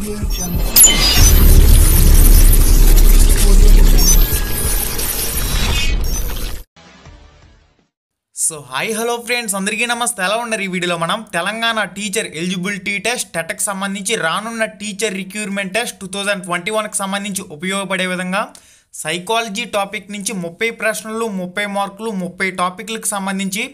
audio so hi hello friends అందరికీ నమస్తే ఎలా ఉన్నారు ఈ వీడియోలో మనం తెలంగాణ టీచర్ ఎలిజిబిలిటీ టెస్ట్ టెటక్ సంబంధించి రానున్న teacher recruitment test two thousand twenty వన్కి సంబంధించి ఉపయోగపడే విధంగా సైకాలజీ టాపిక్ నుంచి ముప్పై ప్రశ్నలు ముప్పై మార్కులు ముప్పై టాపిక్లకు సంబంధించి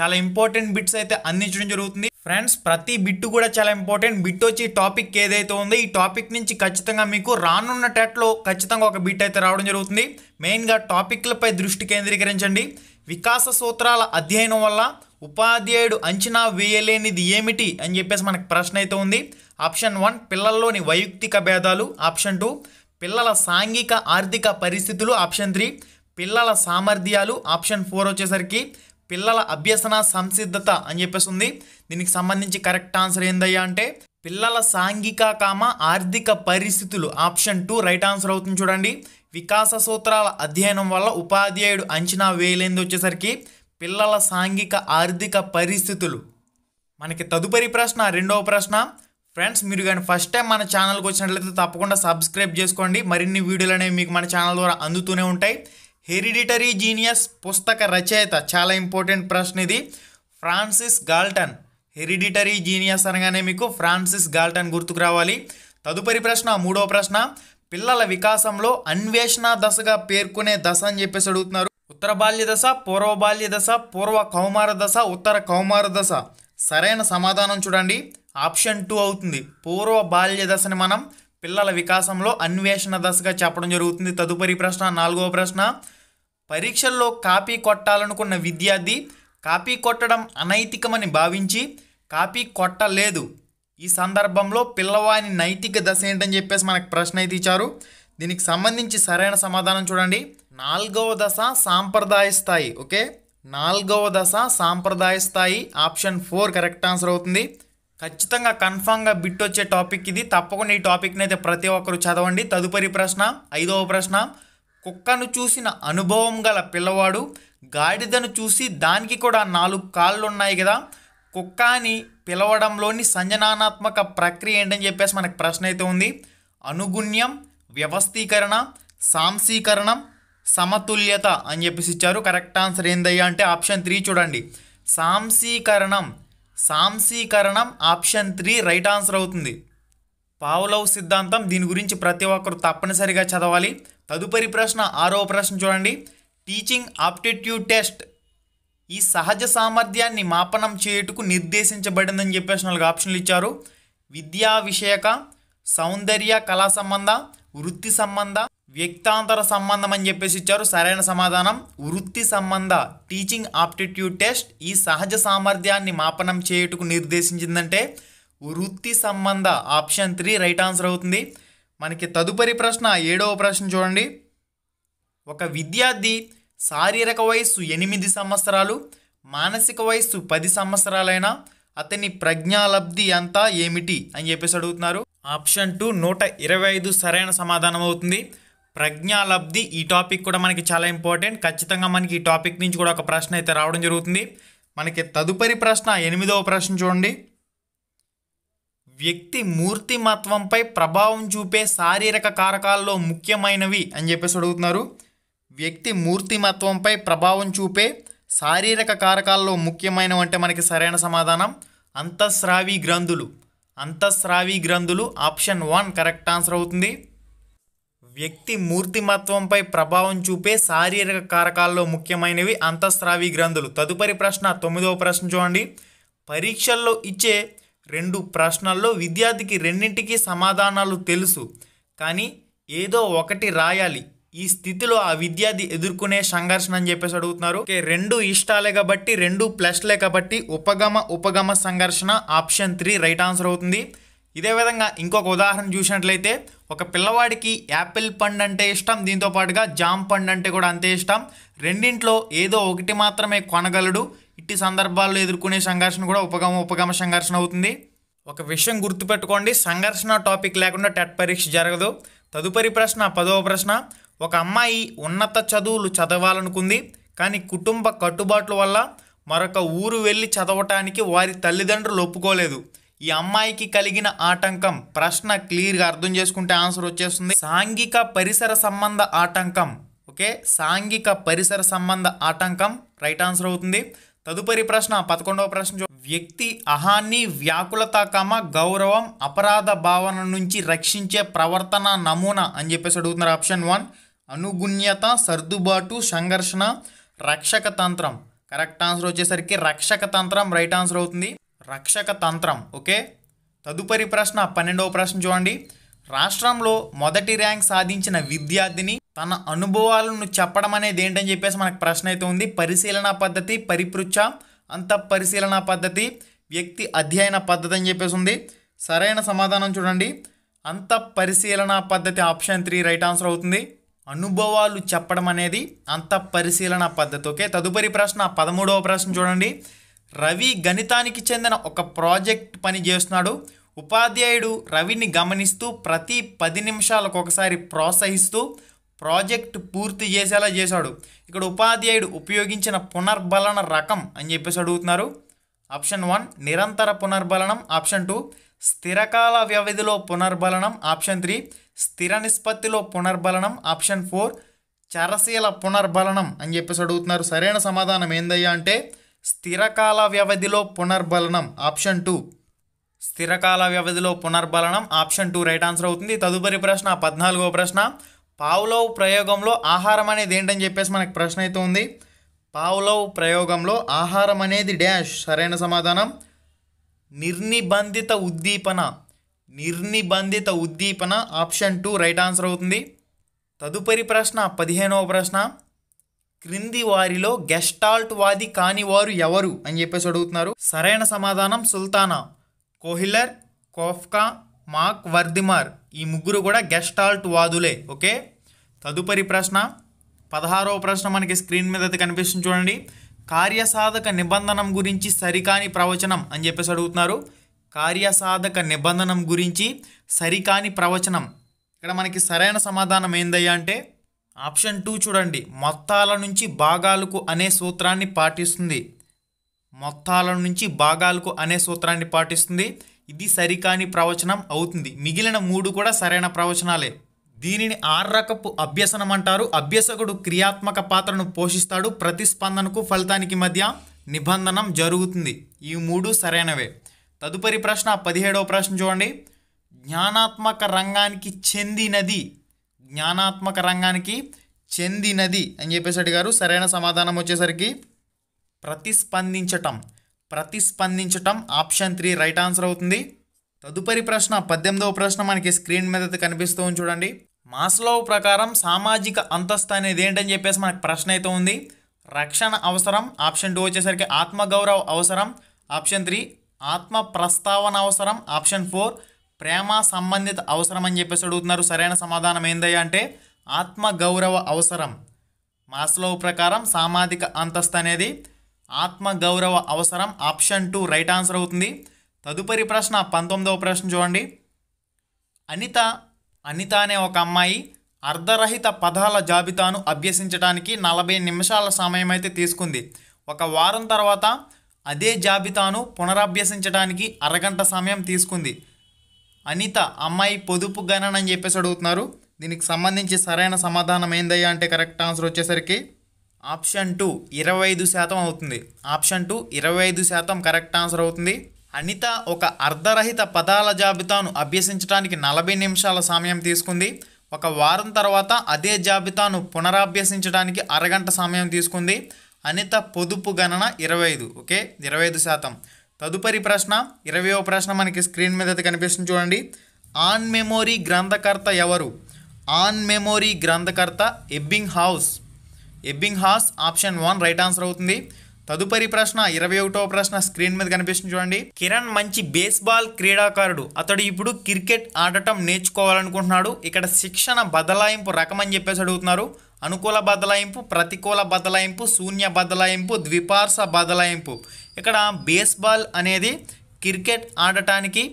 చాలా ఇంపార్టెంట్ బిట్స్ అయితే అందించడం జరుగుతుంది ఫ్రెండ్స్ ప్రతి బిట్టు కూడా చాలా ఇంపార్టెంట్ బిట్ వచ్చి టాపిక్ ఏదైతే ఉందో ఈ టాపిక్ నుంచి ఖచ్చితంగా మీకు రానున్న టెట్లో ఖచ్చితంగా ఒక బిట్ అయితే రావడం జరుగుతుంది మెయిన్గా టాపిక్లపై దృష్టి కేంద్రీకరించండి వికాస సూత్రాల అధ్యయనం వల్ల ఉపాధ్యాయుడు అంచనా వేయలేనిది ఏమిటి అని చెప్పేసి మనకు ప్రశ్న అయితే ఉంది ఆప్షన్ వన్ పిల్లల్లోని వైయక్తిక భేదాలు ఆప్షన్ టూ పిల్లల సాంఘిక ఆర్థిక పరిస్థితులు ఆప్షన్ త్రీ పిల్లల సామర్థ్యాలు ఆప్షన్ ఫోర్ వచ్చేసరికి పిల్లల అభ్యసన సంసిద్ధత అని చెప్పేసి ఉంది దీనికి సంబంధించి కరెక్ట్ ఆన్సర్ ఏందయ్యా అంటే పిల్లల సాంఘిక కామ ఆర్థిక పరిస్థితులు ఆప్షన్ టూ రైట్ ఆన్సర్ అవుతుంది చూడండి వికాస సూత్రాల అధ్యయనం వల్ల ఉపాధ్యాయుడు అంచనా వేయలేంది వచ్చేసరికి పిల్లల సాంఘిక ఆర్థిక పరిస్థితులు మనకి తదుపరి ప్రశ్న రెండవ ప్రశ్న ఫ్రెండ్స్ మీరు కానీ ఫస్ట్ టైం మన ఛానల్కి వచ్చినట్లయితే తప్పకుండా సబ్స్క్రైబ్ చేసుకోండి మరిన్ని వీడియోలు అనేవి మీకు మన ఛానల్ ద్వారా అందుతూనే ఉంటాయి హెరిడిటరీ జీనియస్ పుస్తక రచయిత చాలా ఇంపార్టెంట్ ప్రశ్న ఇది ఫ్రాన్సిస్ గాల్టన్ హెరిడిటరీ జీనియస్ అనగానే మీకు ఫ్రాన్సిస్ గాల్టన్ గుర్తుకు రావాలి తదుపరి ప్రశ్న మూడో ప్రశ్న పిల్లల వికాసంలో అన్వేషణ దశగా పేర్కొనే దశ అని చెప్పేసి అడుగుతున్నారు ఉత్తర బాల్య దశ పూర్వ బాల్య దశ పూర్వ కౌమార దశ ఉత్తర కౌమార దశ సరైన సమాధానం చూడండి ఆప్షన్ టూ అవుతుంది పూర్వ బాల్య దశని మనం పిల్లల వికాసంలో అన్వేషణ దశగా చెప్పడం జరుగుతుంది తదుపరి ప్రశ్న నాలుగవ ప్రశ్న పరీక్షల్లో కాపీ కొట్టాలనుకున్న విద్యార్థి కాపీ కొట్టడం అనైతికమని భావించి కాపీ కొట్టలేదు ఈ సందర్భంలో పిల్లవాని నైతిక దశ ఏంటని చెప్పేసి మనకు ప్రశ్న అయితే ఇచ్చారు దీనికి సంబంధించి సరైన సమాధానం చూడండి నాలుగవ దశ సాంప్రదాయ స్థాయి ఓకే నాలుగవ దశ సాంప్రదాయ స్థాయి ఆప్షన్ ఫోర్ కరెక్ట్ ఆన్సర్ అవుతుంది ఖచ్చితంగా కన్ఫామ్గా బిట్ వచ్చే టాపిక్ ఇది తప్పకుండా ఈ టాపిక్ని అయితే ప్రతి ఒక్కరు చదవండి తదుపరి ప్రశ్న ఐదవ ప్రశ్న కుక్కను చూసిన అనుభవం గల పిల్లవాడు గాడిదను చూసి దానికి కూడా నాలుగు కాళ్ళు ఉన్నాయి కదా కుక్క అని పిలవడంలోని సంజనానాత్మక ప్రక్రియ ఏంటని చెప్పేసి మనకు ప్రశ్న అయితే ఉంది అనుగుణ్యం వ్యవస్థీకరణ సాంసీకరణం సమతుల్యత అని చెప్పేసి ఇచ్చారు కరెక్ట్ ఆన్సర్ ఏందయ్యా అంటే ఆప్షన్ త్రీ చూడండి సాంసీకరణం సాంసీకరణం ఆప్షన్ త్రీ రైట్ ఆన్సర్ అవుతుంది పావులవ్ సిద్ధాంతం దీని గురించి ప్రతి ఒక్కరు తప్పనిసరిగా చదవాలి తదుపరి ప్రశ్న ఆరో ప్రశ్న చూడండి టీచింగ్ ఆప్టిట్యూడ్ టెస్ట్ ఈ సహజ సామర్థ్యాన్ని మాపనం చేయుటకు నిర్దేశించబడిందని చెప్పేసి నాలుగు ఆప్షన్లు ఇచ్చారు విద్యా విషయక సౌందర్య కళా సంబంధ వృత్తి సంబంధ వ్యక్తాంతర సంబంధం అని చెప్పేసి ఇచ్చారు సరైన సమాధానం వృత్తి సంబంధ టీచింగ్ ఆప్టిట్యూడ్ టెస్ట్ ఈ సహజ సామర్థ్యాన్ని మాపనం చేయుటకు నిర్దేశించిందంటే వృత్తి సంబంధ ఆప్షన్ త్రీ రైట్ ఆన్సర్ అవుతుంది మనకి తదుపరి ప్రశ్న ఏడవ ప్రశ్న చూడండి ఒక విద్యార్థి శారీరక వయస్సు ఎనిమిది సంవత్సరాలు మానసిక వయస్సు పది సంవత్సరాలైనా అతని ప్రజ్ఞాలబ్ధి అంతా ఏమిటి అని చెప్పేసి అడుగుతున్నారు ఆప్షన్ టూ నూట ఇరవై ఐదు సరైన సమాధానం అవుతుంది ప్రజ్ఞాలబ్ధి ఈ టాపిక్ కూడా మనకి చాలా ఇంపార్టెంట్ ఖచ్చితంగా మనకి ఈ టాపిక్ నుంచి కూడా ఒక ప్రశ్న అయితే రావడం జరుగుతుంది మనకి తదుపరి ప్రశ్న ఎనిమిదవ ప్రశ్న చూడండి వ్యక్తి మూర్తిమత్వంపై ప్రభావం చూపే శారీరక కారకాల్లో ముఖ్యమైనవి అని చెప్పేసి అడుగుతున్నారు వ్యక్తి మూర్తిమత్వంపై ప్రభావం చూపే శారీరక కారకాల్లో ముఖ్యమైనవి అంటే మనకి సరైన సమాధానం అంతఃస్రావి గ్రంథులు అంతఃస్రావి గ్రంథులు ఆప్షన్ వన్ కరెక్ట్ ఆన్సర్ అవుతుంది వ్యక్తి మూర్తిమత్వంపై ప్రభావం చూపే శారీరక కారకాల్లో ముఖ్యమైనవి అంతఃస్రావి గ్రంథులు తదుపరి ప్రశ్న తొమ్మిదవ ప్రశ్న చూడండి పరీక్షల్లో ఇచ్చే రెండు ప్రశ్నల్లో విద్యార్థికి రెండింటికి సమాధానాలు తెలుసు కానీ ఏదో ఒకటి రాయాలి ఈ స్థితిలో ఆ విద్యార్థి ఎదుర్కొనే సంఘర్షణ అని చెప్పేసి అడుగుతున్నారు ఓకే రెండు ఇష్టాలే కాబట్టి రెండు ప్లస్లే కాబట్టి ఉపగమ ఉపగమ సంఘర్షణ ఆప్షన్ త్రీ రైట్ ఆన్సర్ అవుతుంది ఇదే విధంగా ఇంకొక ఉదాహరణ చూసినట్లయితే ఒక పిల్లవాడికి యాపిల్ పండు అంటే ఇష్టం దీంతో పాటుగా జామ్ పండు అంటే కూడా అంతే ఇష్టం రెండింట్లో ఏదో ఒకటి మాత్రమే కొనగలడు ఇట్టి సందర్భాల్లో ఎదుర్కొనే సంఘర్షణ కూడా ఉపగమ ఉపగమ సంఘర్షణ అవుతుంది ఒక విషయం గుర్తుపెట్టుకోండి సంఘర్షణ టాపిక్ లేకుండా టెట్ పరీక్ష జరగదు తదుపరి ప్రశ్న పదవ ప్రశ్న ఒక అమ్మాయి ఉన్నత చదువులు చదవాలనుకుంది కానీ కుటుంబ కట్టుబాట్ల వల్ల మరొక ఊరు వెళ్ళి చదవటానికి వారి తల్లిదండ్రులు ఒప్పుకోలేదు ఈ అమ్మాయికి కలిగిన ఆటంకం ప్రశ్న క్లియర్గా అర్థం చేసుకుంటే ఆన్సర్ వచ్చేస్తుంది సాంఘిక పరిసర సంబంధ ఆటంకం ఓకే సాంఘిక పరిసర సంబంధ ఆటంకం రైట్ ఆన్సర్ అవుతుంది తదుపరి ప్రశ్న పదకొండవ ప్రశ్న వ్యక్తి అహాన్ని వ్యాకులత కమ గౌరవం అపరాధ భావన నుంచి రక్షించే ప్రవర్తన నమూనా అని చెప్పేసి అడుగుతున్నారు ఆప్షన్ వన్ అనుగుణ్యత సర్దుబాటు సంఘర్షణ రక్షక తంత్రం కరెక్ట్ ఆన్సర్ వచ్చేసరికి రక్షక తంత్రం రైట్ ఆన్సర్ అవుతుంది రక్షక తంత్రం ఓకే తదుపరి ప్రశ్న పన్నెండవ ప్రశ్న చూడండి రాష్ట్రంలో మొదటి ర్యాంక్ సాధించిన విద్యార్థిని తన అనుభవాలను చెప్పడం అనేది ఏంటని చెప్పేసి మనకు ప్రశ్న అయితే ఉంది పరిశీలన పద్ధతి పరిపృచ్ఛ అంత పరిశీలన పద్ధతి వ్యక్తి అధ్యయన పద్ధతి అని చెప్పేసి ఉంది సరైన సమాధానం చూడండి అంత పరిశీలన పద్ధతి ఆప్షన్ త్రీ రైట్ ఆన్సర్ అవుతుంది అనుభవాలు చెప్పడం అనేది అంత పరిశీలన పద్ధతి ఓకే తదుపరి ప్రశ్న పదమూడవ ప్రశ్న చూడండి రవి గణితానికి చెందిన ఒక ప్రాజెక్ట్ పని చేస్తున్నాడు ఉపాధ్యాయుడు రవిని గమనిస్తూ ప్రతి పది నిమిషాలకు ఒకసారి ప్రోత్సహిస్తూ ప్రాజెక్ట్ పూర్తి చేసేలా చేశాడు ఇక్కడ ఉపాధ్యాయుడు ఉపయోగించిన పునర్బలన రకం అని చెప్పేసి అడుగుతున్నారు ఆప్షన్ వన్ నిరంతర పునర్బలనం ఆప్షన్ టూ స్థిరకాల వ్యవధిలో పునర్బలనం ఆప్షన్ త్రీ స్థిర నిష్పత్తిలో పునర్బలనం ఆప్షన్ ఫోర్ చరశీల పునర్బలనం అని చెప్పేసి అడుగుతున్నారు సరైన సమాధానం ఏందయ్యా అంటే స్థిరకాల వ్యవధిలో పునర్బలనం ఆప్షన్ టూ స్థిరకాల వ్యవధిలో పునర్బలనం ఆప్షన్ టూ రైట్ ఆన్సర్ అవుతుంది తదుపరి ప్రశ్న పద్నాలుగో ప్రశ్న పావులవ్ ప్రయోగంలో ఆహారం అనేది ఏంటని చెప్పేసి మనకు ప్రశ్న అయితే ఉంది పావులవ్ ప్రయోగంలో ఆహారం అనేది డ్యాష్ సరైన సమాధానం నిర్నిబంధిత ఉద్దీపన నిర్నిబంధిత ఉద్దీపన ఆప్షన్ టూ రైట్ ఆన్సర్ అవుతుంది తదుపరి ప్రశ్న పదిహేనవ ప్రశ్న క్రింది వారిలో గెస్టాల్ట్ వాది కాని వారు ఎవరు అని చెప్పేసి అడుగుతున్నారు సరైన సమాధానం సుల్తానా కోహిలర్ కోఫ్కా మార్క్ వర్దిమార్ ఈ ముగ్గురు కూడా గెస్టాల్ట్ వాదులే ఓకే తదుపరి ప్రశ్న పదహారవ ప్రశ్న మనకి స్క్రీన్ మీద అయితే కనిపిస్తుంది చూడండి కార్యసాధక నిబంధనం గురించి సరికాని ప్రవచనం అని చెప్పేసి అడుగుతున్నారు కార్యసాధక నిబంధనం గురించి సరికాని ప్రవచనం ఇక్కడ మనకి సరైన సమాధానం ఏందయ్యా అంటే ఆప్షన్ టూ చూడండి మొత్తాల నుంచి భాగాలకు అనే సూత్రాన్ని పాటిస్తుంది మొత్తాల నుంచి భాగాలకు అనే సూత్రాన్ని పాటిస్తుంది ఇది సరికాని ప్రవచనం అవుతుంది మిగిలిన మూడు కూడా సరైన ప్రవచనాలే దీనిని ఆర్రకపు అభ్యసనం అంటారు అభ్యసకుడు క్రియాత్మక పాత్రను పోషిస్తాడు ప్రతిస్పందనకు ఫలితానికి మధ్య నిబంధనం జరుగుతుంది ఈ మూడు సరైనవే తదుపరి ప్రశ్న పదిహేడవ ప్రశ్న చూడండి జ్ఞానాత్మక రంగానికి చెందినది జ్ఞానాత్మక రంగానికి చెందినది అని చెప్పేసి అడిగారు సరైన సమాధానం వచ్చేసరికి ప్రతిస్పందించటం ప్రతిస్పందించటం ఆప్షన్ త్రీ రైట్ ఆన్సర్ అవుతుంది తదుపరి ప్రశ్న పద్దెనిమిదవ ప్రశ్న మనకి స్క్రీన్ మీద కనిపిస్తూ ఉంది చూడండి మాస్లో ప్రకారం సామాజిక అంతస్తు అనేది ఏంటని చెప్పేసి మనకు ప్రశ్న అయితే ఉంది రక్షణ అవసరం ఆప్షన్ టూ వచ్చేసరికి ఆత్మగౌరవ అవసరం ఆప్షన్ త్రీ ఆత్మ ప్రస్తావన అవసరం ఆప్షన్ ఫోర్ ప్రేమ సంబంధిత అవసరం అని చెప్పేసి అడుగుతున్నారు సరైన సమాధానం ఏందయ్యా అంటే ఆత్మగౌరవ అవసరం మాస్లో ప్రకారం సామాజిక అంతస్తు అనేది ఆత్మగౌరవ అవసరం ఆప్షన్ టూ రైట్ ఆన్సర్ అవుతుంది తదుపరి ప్రశ్న పంతొమ్మిదవ ప్రశ్న చూడండి అనిత అనిత అనే ఒక అమ్మాయి అర్ధరహిత పదాల జాబితాను అభ్యసించడానికి నలభై నిమిషాల సమయం అయితే తీసుకుంది ఒక వారం తర్వాత అదే జాబితాను పునరభ్యసించడానికి అరగంట సమయం తీసుకుంది అనిత అమ్మాయి పొదుపు గణనని అని చెప్పేసి అడుగుతున్నారు దీనికి సంబంధించి సరైన సమాధానం ఏందయ్యా అంటే కరెక్ట్ ఆన్సర్ వచ్చేసరికి ఆప్షన్ టూ ఇరవై ఐదు శాతం అవుతుంది ఆప్షన్ టూ ఇరవై ఐదు శాతం కరెక్ట్ ఆన్సర్ అవుతుంది అనిత ఒక అర్ధరహిత పదాల జాబితాను అభ్యసించడానికి నలభై నిమిషాల సమయం తీసుకుంది ఒక వారం తర్వాత అదే జాబితాను పునరాభ్యసించడానికి అరగంట సమయం తీసుకుంది అనిత పొదుపు గణన ఇరవై ఐదు ఓకే ఇరవై ఐదు శాతం తదుపరి ప్రశ్న ఇరవయో ప్రశ్న మనకి స్క్రీన్ మీద కనిపిస్తుంది చూడండి ఆన్ మెమోరీ గ్రంథకర్త ఎవరు ఆన్ మెమోరీ గ్రంథకర్త Ebbinghaus Ebbinghaus option one right answer అవుతుంది తదుపరి ప్రశ్న ఇరవై ఒకటో ప్రశ్న స్క్రీన్ మీద కనిపిస్తుంది చూడండి కిరణ్ మంచి బేస్బాల్ క్రీడాకారుడు అతడు ఇప్పుడు క్రికెట్ ఆడటం నేర్చుకోవాలనుకుంటున్నాడు ఇక్కడ శిక్షణ బదలాయింపు రకం అని చెప్పేసి అడుగుతున్నారు అనుకూల బదలాయింపు ప్రతికూల బదలాయింపు శూన్య బదలాయింపు ద్విపార్శ బదలాయింపు ఇక్కడ బేస్బాల్ అనేది క్రికెట్ ఆడటానికి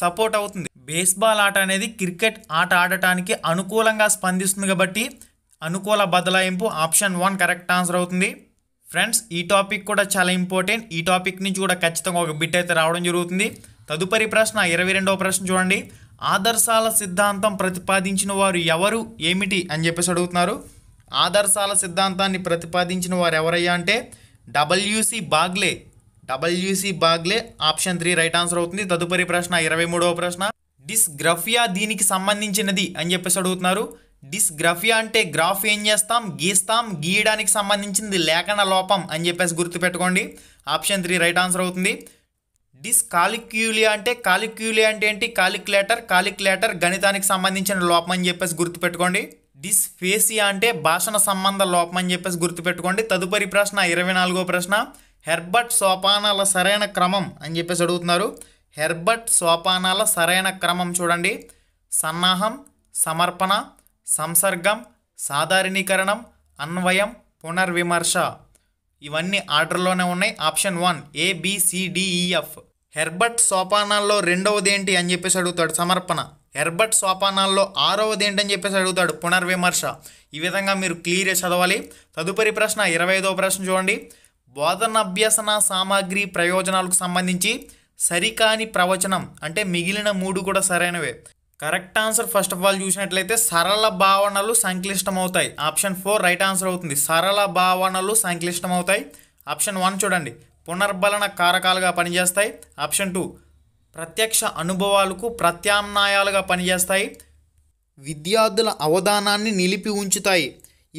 సపోర్ట్ అవుతుంది బేస్బాల్ ఆట అనేది క్రికెట్ ఆట ఆడటానికి అనుకూలంగా స్పందిస్తుంది కాబట్టి అనుకూల బదలాయింపు ఆప్షన్ వన్ కరెక్ట్ ఆన్సర్ అవుతుంది ఫ్రెండ్స్ ఈ టాపిక్ కూడా చాలా ఇంపార్టెంట్ ఈ టాపిక్ నుంచి కూడా ఖచ్చితంగా ఒక బిట్ అయితే రావడం జరుగుతుంది తదుపరి ప్రశ్న ఇరవై రెండవ ప్రశ్న చూడండి ఆదర్శాల సిద్ధాంతం ప్రతిపాదించిన వారు ఎవరు ఏమిటి అని చెప్పేసి అడుగుతున్నారు ఆదర్శాల సిద్ధాంతాన్ని ప్రతిపాదించిన వారు ఎవరయ్యా అంటే W C Bagley W C Bagley option three right answer అవుతుంది తదుపరి ప్రశ్న ఇరవై మూడవ ప్రశ్న డిస్గ్రఫియా దీనికి సంబంధించినది అని చెప్పేసి అడుగుతున్నారు డిస్గ్రఫియా అంటే గ్రాఫ్ ఏం చేస్తాం గీస్తాం గీయడానికి సంబంధించింది లేఖన లోపం అని చెప్పేసి గుర్తుపెట్టుకోండి ఆప్షన్ త్రీ రైట్ ఆన్సర్ అవుతుంది డిస్కాలిక్యూలియా అంటే కాలిక్యూలియా అంటే ఏంటి కాలిక్యులేటర్ కాలిక్యులేటర్ గణితానికి సంబంధించిన లోపం అని చెప్పేసి గుర్తుపెట్టుకోండి డిస్ఫేసియా అంటే భాషణ సంబంధ లోపం అని చెప్పేసి గుర్తుపెట్టుకోండి తదుపరి ప్రశ్న ఇరవై నాలుగో ప్రశ్న హెర్బర్ట్ సోపానాల సరైన క్రమం అని చెప్పేసి అడుగుతున్నారు హెర్బర్ట్ సోపానాల సరైన క్రమం చూడండి సన్నాహం సమర్పణ సంసర్గం సాధారణీకరణం అన్వయం పునర్విమర్శ ఇవన్నీ ఆర్డర్లోనే ఉన్నాయి ఆప్షన్ వన్ ఏబిసిడిఈఎఫ్ హెర్బర్ట్ సోపానాల్లో రెండవది ఏంటి అని చెప్పేసి అడుగుతాడు సమర్పణ హెర్బర్ట్ సోపానాల్లో ఆరవది అని చెప్పేసి అడుగుతాడు పునర్విమర్శ ఈ విధంగా మీరు క్లియర్గా చదవాలి తదుపరి ప్రశ్న ఇరవై ఐదవ ప్రశ్న చూడండి బోధన అభ్యసన సామాగ్రి ప్రయోజనాలకు సంబంధించి సరికాని ప్రవచనం అంటే మిగిలిన మూడు కూడా సరైనవే correct answer first of all చూసినట్లయితే సరళ భావనలు సంక్లిష్టమవుతాయి ఆప్షన్ ఫోర్ రైట్ ఆన్సర్ అవుతుంది సరళ భావనలు సంక్లిష్టమవుతాయి ఆప్షన్ వన్ చూడండి పునర్బలన కారకాలుగా పనిచేస్తాయి ఆప్షన్ టూ ప్రత్యక్ష అనుభవాలకు ప్రత్యామ్నాయాలుగా పనిచేస్తాయి విద్యార్థుల అవధానాన్ని నిలిపి ఉంచుతాయి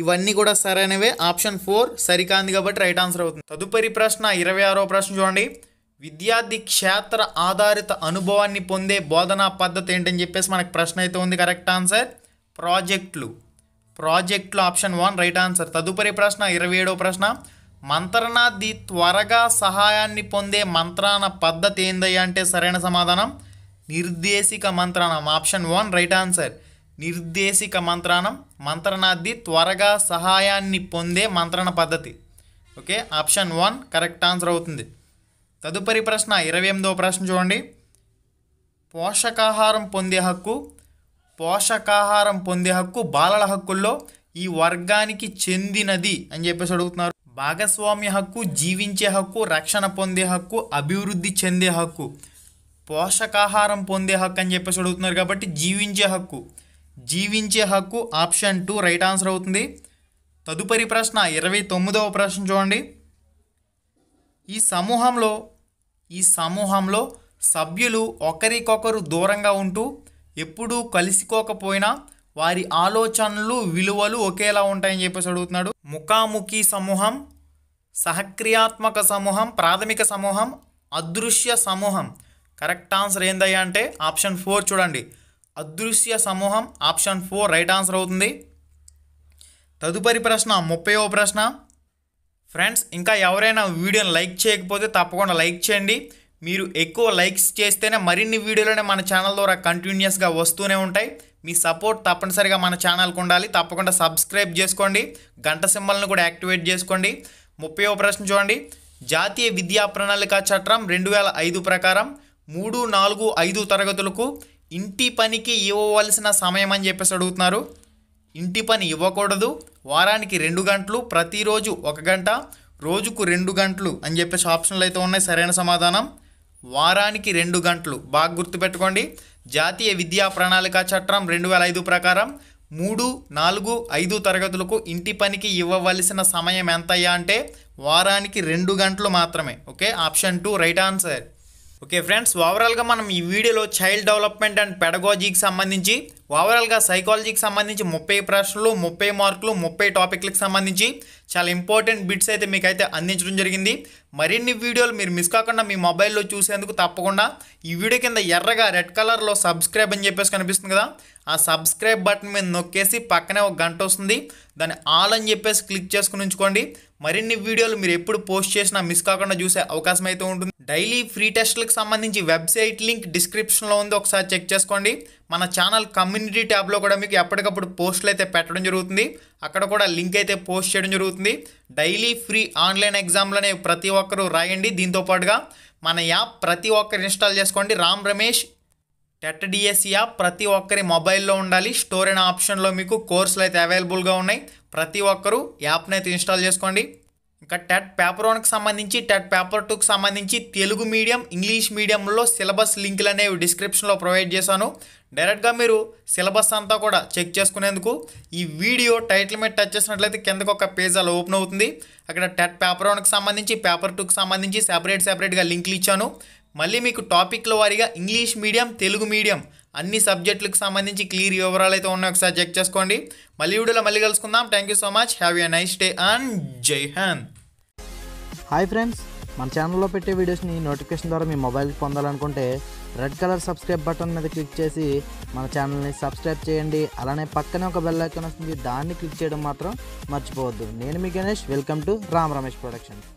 ఇవన్నీ కూడా సరైనవే ఆప్షన్ ఫోర్ సరికాంది కాబట్టి రైట్ ఆన్సర్ అవుతుంది తదుపరి ప్రశ్న ఇరవై ఆరో ప్రశ్న చూడండి విద్యార్థి క్షేత్ర ఆధారిత అనుభవాన్ని పొందే బోధనా పద్ధతి ఏంటని చెప్పేసి మనకు ప్రశ్న అయితే ఉంది కరెక్ట్ ఆన్సర్ ప్రాజెక్టులు ప్రాజెక్టులు ఆప్షన్ వన్ రైట్ ఆన్సర్ తదుపరి ప్రశ్న ఇరవై ఏడవ ప్రశ్న మంత్రణాది త్వరగా సహాయాన్ని పొందే మంత్రాన పద్ధతి ఏందయ్యా అంటే సరైన సమాధానం నిర్దేశిక మంత్రానం ఆప్షన్ వన్ రైట్ ఆన్సర్ నిర్దేశిక మంత్రానం మంత్రణాది త్వరగా సహాయాన్ని పొందే మంత్రణ పద్ధతి okay option one correct answer అవుతుంది తదుపరి ప్రశ్న ఇరవై ఎనిమిదవ ప్రశ్న చూడండి పోషకాహారం పొందే హక్కు పోషకాహారం పొందే హక్కు బాలల హక్కుల్లో ఈ వర్గానికి చెందినది అని చెప్పేసి అడుగుతున్నారు భాగస్వామ్య హక్కు జీవించే హక్కు రక్షణ పొందే హక్కు అభివృద్ధి చెందే హక్కు పోషకాహారం పొందే హక్కు అని చెప్పేసి అడుగుతున్నారు కాబట్టి జీవించే హక్కు జీవించే హక్కు ఆప్షన్ టూ రైట్ ఆన్సర్ అవుతుంది తదుపరి ప్రశ్న ఇరవై తొమ్మిదవ ప్రశ్న చూడండి ఈ సమూహంలో ఈ సమూహంలో సభ్యులు ఒకరికొకరు దూరంగా ఉంటూ ఎప్పుడూ కలిసికోకపోయినా వారి ఆలోచనలు విలువలు ఒకేలా ఉంటాయని చెప్పేసి అడుగుతున్నాడు ముఖాముఖి సమూహం సహక్రియాత్మక సమూహం ప్రాథమిక సమూహం అదృశ్య సమూహం కరెక్ట్ ఆన్సర్ ఏందయ్యా అంటే ఆప్షన్ ఫోర్ చూడండి అదృశ్య సమూహం ఆప్షన్ ఫోర్ రైట్ ఆన్సర్ అవుతుంది తదుపరి ప్రశ్న ముప్పైవ ప్రశ్న ఫ్రెండ్స్ ఇంకా ఎవరైనా వీడియోని లైక్ చేయకపోతే తప్పకుండా లైక్ చేయండి మీరు ఎక్కువ లైక్స్ చేస్తేనే మరిన్ని వీడియోలనే మన ఛానల్ ద్వారా కంటిన్యూస్గా వస్తూనే ఉంటాయి మీ సపోర్ట్ తప్పనిసరిగా మన ఛానల్కి ఉండాలి తప్పకుండా సబ్స్క్రైబ్ చేసుకోండి గంట సింబల్ను కూడా యాక్టివేట్ చేసుకోండి ముప్పై ప్రశ్న చూడండి జాతీయ విద్యా ప్రణాళిక చట్టం రెండు వేల ఐదు ప్రకారం మూడు నాలుగు ఐదు తరగతులకు ఇంటి పనికి ఇవ్వవలసిన సమయం అని చెప్పేసి అడుగుతున్నారు ఇంటి పని ఇవ్వకూడదు వారానికి రెండు గంటలు ప్రతిరోజు ఒక గంట రోజుకు రెండు గంటలు అని చెప్పేసి ఆప్షన్లు అయితే ఉన్నాయి సరైన సమాధానం వారానికి రెండు గంటలు బాగా గుర్తుపెట్టుకోండి జాతీయ విద్యా ప్రణాళిక చట్టం రెండు వేల ఐదు ప్రకారం మూడు నాలుగు ఐదు తరగతులకు ఇంటి పనికి ఇవ్వవలసిన సమయం ఎంతయ్యా అంటే వారానికి రెండు గంటలు మాత్రమే okay option two right answer okay friends ఓవరాల్గా మనం ఈ వీడియోలో చైల్డ్ డెవలప్మెంట్ అండ్ పెడగాజీకి సంబంధించి ఓవరాల్గా సైకాలజీకి సంబంధించి ముప్పై ప్రశ్నలు ముప్పై మార్కులు ముప్పై టాపిక్లకు సంబంధించి చాలా ఇంపార్టెంట్ బిట్స్ అయితే మీకైతే అందించడం జరిగింది మరిన్ని వీడియోలు మీరు మిస్ కాకుండా మీ మొబైల్లో చూసేందుకు తప్పకుండా ఈ వీడియో కింద ఎర్రగా రెడ్ కలర్లో సబ్స్క్రైబ్ అని చెప్పేసి కనిపిస్తుంది కదా ఆ సబ్స్క్రైబ్ బటన్ మీద నొక్కేసి పక్కనే ఒక గంట వస్తుంది దాన్ని ఆల్ అని చెప్పేసి క్లిక్ చేసుకుని ఉంచుకోండి మరిన్ని వీడియోలు మీరు ఎప్పుడు పోస్ట్ చేసినా మిస్ కాకుండా చూసే అవకాశం అయితే ఉంటుంది డైలీ ఫ్రీ టెస్ట్లకు సంబంధించి వెబ్సైట్ లింక్ డిస్క్రిప్షన్లో ఉంది ఒకసారి చెక్ చేసుకోండి మన ఛానల్ కమ్యూనిటీ కమ్యూనిటీ ట్యాబ్లో కూడా మీకు ఎప్పటికప్పుడు పోస్టులు అయితే పెట్టడం జరుగుతుంది అక్కడ కూడా లింక్ అయితే పోస్ట్ చేయడం జరుగుతుంది డైలీ ఫ్రీ ఆన్లైన్ అనేవి ప్రతి ఒక్కరూ రాయండి దీంతోపాటుగా మన యాప్ ప్రతి ఒక్కరు ఇన్స్టాల్ చేసుకోండి Ram Ramesh TET DSC app ప్రతి ఒక్కరి మొబైల్లో ఉండాలి స్టోర్ అయిన ఆప్షన్లో మీకు కోర్సులు అయితే అవైలబుల్గా ఉన్నాయి ప్రతి ఒక్కరూ యాప్ని అయితే ఇన్స్టాల్ చేసుకోండి ఇంకా టెట్ పేపర్ వన్కి సంబంధించి టెట్ పేపర్ టూకి సంబంధించి తెలుగు మీడియం ఇంగ్లీష్ మీడియంలో సిలబస్ లింకులు అనేవి డిస్క్రిప్షన్లో ప్రొవైడ్ చేశాను డైరెక్ట్గా మీరు సిలబస్ అంతా కూడా చెక్ చేసుకునేందుకు ఈ వీడియో టైటిల్ మీద టచ్ చేసినట్లయితే కిందకు ఒక పేజ్ అలా ఓపెన్ అవుతుంది అక్కడ టెట్ పేపర్ వన్కి సంబంధించి పేపర్ టూకి సంబంధించి సెపరేట్ సెపరేట్గా లింకులు ఇచ్చాను మళ్ళీ మీకు టాపిక్ల వారీగా ఇంగ్లీష్ మీడియం తెలుగు మీడియం అన్ని సబ్జెక్టులకు సంబంధించి క్లియర్ వివరాలు అయితే ఉన్నాయి ఒకసారి చెక్ చేసుకోండి మళ్ళీ వీడియోలో మళ్ళీ కలుసుకుందాం thank you so much have a nice day and జై హాన్ హాయ్ ఫ్రెండ్స్ మన ఛానల్లో పెట్టే వీడియోస్ని నోటిఫికేషన్ ద్వారా మీ మొబైల్ పొందాలనుకుంటే రెడ్ కలర్ సబ్స్క్రైబ్ బటన్ మీద క్లిక్ చేసి మన ఛానల్ని సబ్స్క్రైబ్ చేయండి అలానే పక్కనే ఒక బెల్లైకన్ వస్తుంది దాన్ని క్లిక్ చేయడం మాత్రం మర్చిపోవద్దు నేను మీ Ganesh welcome to Ram Ramesh productions